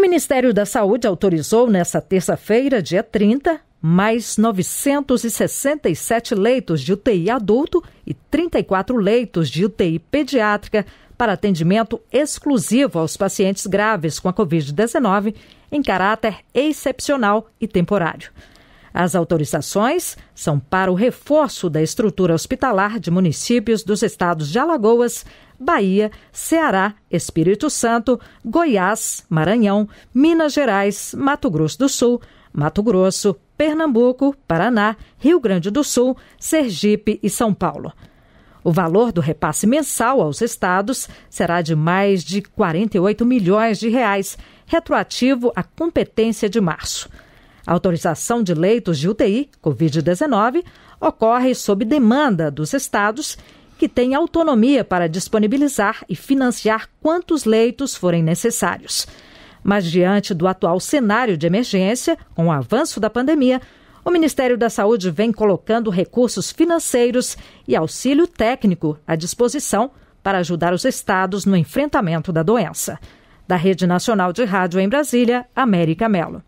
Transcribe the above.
O Ministério da Saúde autorizou nesta terça-feira, dia 30, mais 967 leitos de UTI adulto e 34 leitos de UTI pediátrica para atendimento exclusivo aos pacientes graves com a Covid-19 em caráter excepcional e temporário. As autorizações são para o reforço da estrutura hospitalar de municípios dos estados de Alagoas, Bahia, Ceará, Espírito Santo, Goiás, Maranhão, Minas Gerais, Mato Grosso do Sul, Mato Grosso, Pernambuco, Paraná, Rio Grande do Sul, Sergipe e São Paulo. O valor do repasse mensal aos estados será de mais de 48 milhões de reais, retroativo à competência de março. A autorização de leitos de UTI Covid-19 ocorre sob demanda dos estados que tem autonomia para disponibilizar e financiar quantos leitos forem necessários. Mas, diante do atual cenário de emergência, com o avanço da pandemia, o Ministério da Saúde vem colocando recursos financeiros e auxílio técnico à disposição para ajudar os estados no enfrentamento da doença. Da Rede Nacional de Rádio em Brasília, América Melo.